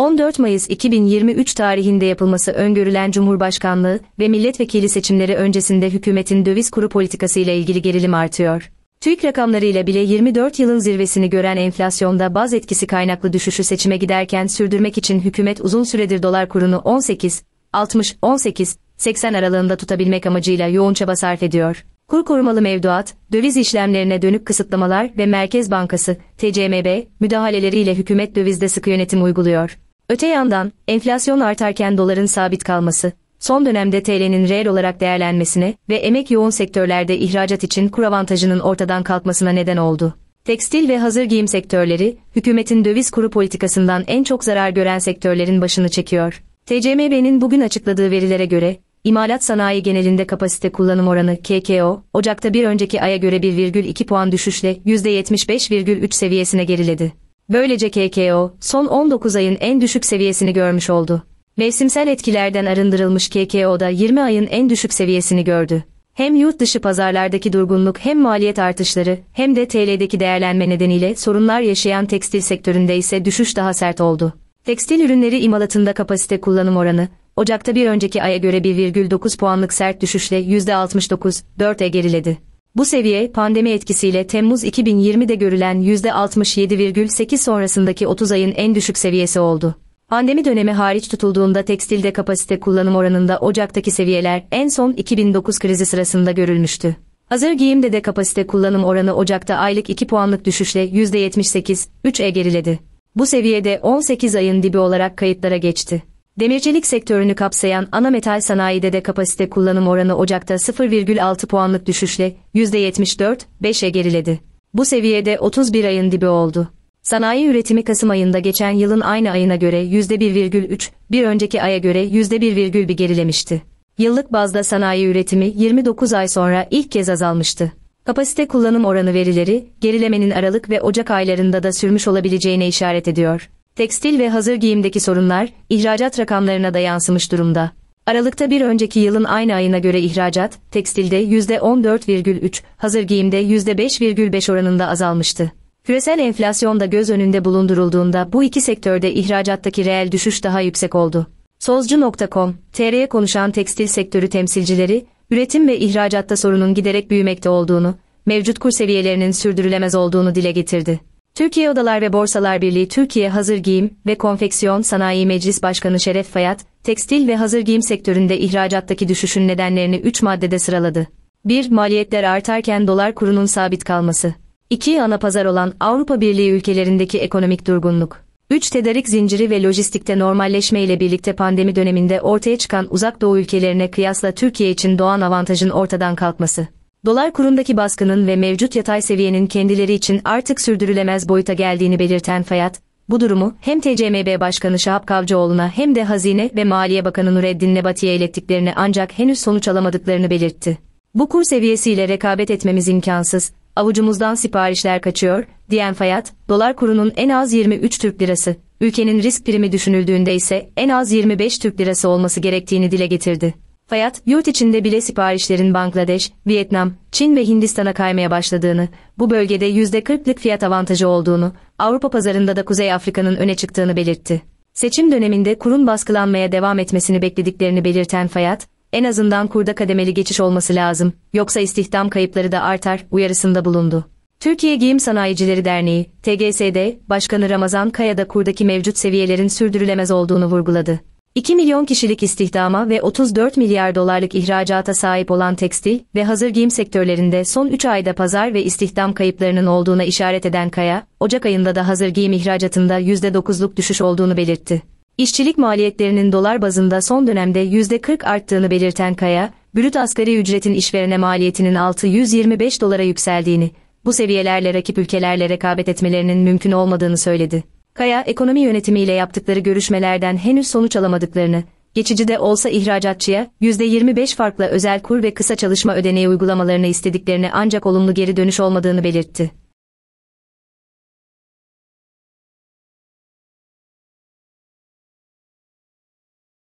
14 Mayıs 2023 tarihinde yapılması öngörülen Cumhurbaşkanlığı ve milletvekili seçimleri öncesinde hükümetin döviz kuru politikası ile ilgili gerilim artıyor. TÜİK rakamlarıyla bile 24 yılın zirvesini gören enflasyonda baz etkisi kaynaklı düşüşü seçime giderken sürdürmek için hükümet uzun süredir dolar kurunu 18, 60, 18, 80 aralığında tutabilmek amacıyla yoğun çaba sarf ediyor. Kur korumalı mevduat, döviz işlemlerine dönük kısıtlamalar ve Merkez Bankası, TCMB, müdahaleleriyle hükümet dövizde sıkı yönetim uyguluyor. Öte yandan, enflasyon artarken doların sabit kalması, son dönemde TL'nin reel olarak değerlenmesine ve emek yoğun sektörlerde ihracat için kur avantajının ortadan kalkmasına neden oldu. Tekstil ve hazır giyim sektörleri, hükümetin döviz kuru politikasından en çok zarar gören sektörlerin başını çekiyor. TCMB'nin bugün açıkladığı verilere göre, imalat sanayi genelinde kapasite kullanım oranı KKO, Ocak'ta bir önceki aya göre 1,2 puan düşüşle %75,3 seviyesine geriledi. Böylece KKO, son 19 ayın en düşük seviyesini görmüş oldu. Mevsimsel etkilerden arındırılmış KKO'da 20 ayın en düşük seviyesini gördü. Hem yurt dışı pazarlardaki durgunluk hem maliyet artışları hem de TL'deki değerlenme nedeniyle sorunlar yaşayan tekstil sektöründe ise düşüş daha sert oldu. Tekstil ürünleri imalatında kapasite kullanım oranı, Ocak'ta bir önceki aya göre 1,9 puanlık sert düşüşle %69,4'e geriledi. Bu seviye pandemi etkisiyle Temmuz 2020'de görülen %67,8 sonrasındaki 30 ayın en düşük seviyesi oldu. Pandemi dönemi hariç tutulduğunda tekstilde kapasite kullanım oranında Ocak'taki seviyeler en son 2009 krizi sırasında görülmüştü. Hazır giyimde de kapasite kullanım oranı Ocak'ta aylık 2 puanlık düşüşle %78,3'e e geriledi. Bu seviyede 18 ayın dibi olarak kayıtlara geçti. Demircilik sektörünü kapsayan ana metal sanayide de kapasite kullanım oranı Ocak'ta 0,6 puanlık düşüşle %74,5'e geriledi. Bu seviyede 31 ayın dibi oldu. Sanayi üretimi Kasım ayında geçen yılın aynı ayına göre %1,3, bir önceki aya göre %1,1 gerilemişti. Yıllık bazda sanayi üretimi 29 ay sonra ilk kez azalmıştı. Kapasite kullanım oranı verileri, gerilemenin Aralık ve Ocak aylarında da sürmüş olabileceğine işaret ediyor. Tekstil ve hazır giyimdeki sorunlar ihracat rakamlarına da yansımış durumda. Aralıkta bir önceki yılın aynı ayına göre ihracat, tekstilde %14,3, hazır giyimde %5,5 oranında azalmıştı. Küresel enflasyon da göz önünde bulundurulduğunda bu iki sektörde ihracattaki reel düşüş daha yüksek oldu. Sozcu.com, TR'ye konuşan tekstil sektörü temsilcileri, üretim ve ihracatta sorunun giderek büyümekte olduğunu, mevcut kur seviyelerinin sürdürülemez olduğunu dile getirdi. Türkiye Odalar ve Borsalar Birliği Türkiye Hazır Giyim ve Konfeksiyon Sanayi Meclis Başkanı Şeref Fayat, tekstil ve hazır giyim sektöründe ihracattaki düşüşün nedenlerini 3 maddede sıraladı. 1. Maliyetler artarken dolar kurunun sabit kalması. 2. Ana pazar olan Avrupa Birliği ülkelerindeki ekonomik durgunluk. 3. Tedarik zinciri ve lojistikte normalleşme ile birlikte pandemi döneminde ortaya çıkan uzak doğu ülkelerine kıyasla Türkiye için doğan avantajın ortadan kalkması dolar kurundaki baskının ve mevcut yatay seviyenin kendileri için artık sürdürülemez boyuta geldiğini belirten Fayat, bu durumu hem TCMB Başkanı Şahap Kavcıoğlu'na hem de Hazine ve Maliye Bakanı Nureddin Nebati'ye ilettiklerini ancak henüz sonuç alamadıklarını belirtti. Bu kur seviyesiyle rekabet etmemiz imkansız, avucumuzdan siparişler kaçıyor, diyen Fayat, dolar kurunun en az 23 Türk Lirası, ülkenin risk primi düşünüldüğünde ise en az 25 Türk Lirası olması gerektiğini dile getirdi. Fayat, yurt içinde bile siparişlerin Bangladeş, Vietnam, Çin ve Hindistan'a kaymaya başladığını, bu bölgede %40'lık fiyat avantajı olduğunu, Avrupa pazarında da Kuzey Afrika'nın öne çıktığını belirtti. Seçim döneminde kurun baskılanmaya devam etmesini beklediklerini belirten Fayat, en azından kurda kademeli geçiş olması lazım, yoksa istihdam kayıpları da artar uyarısında bulundu. Türkiye Giyim Sanayicileri Derneği, TGS'de, Başkanı Ramazan Kaya da kurdaki mevcut seviyelerin sürdürülemez olduğunu vurguladı. 2 milyon kişilik istihdama ve 34 milyar dolarlık ihracata sahip olan tekstil ve hazır giyim sektörlerinde son 3 ayda pazar ve istihdam kayıplarının olduğuna işaret eden Kaya, Ocak ayında da hazır giyim ihracatında %9'luk düşüş olduğunu belirtti. İşçilik maliyetlerinin dolar bazında son dönemde %40 arttığını belirten Kaya, brüt asgari ücretin işverene maliyetinin 625 dolara yükseldiğini, bu seviyelerle rakip ülkelerle rekabet etmelerinin mümkün olmadığını söyledi. Kaya, ekonomi yönetimiyle yaptıkları görüşmelerden henüz sonuç alamadıklarını, geçici de olsa ihracatçıya %25 farkla özel kur ve kısa çalışma ödeneği uygulamalarını istediklerini ancak olumlu geri dönüş olmadığını belirtti.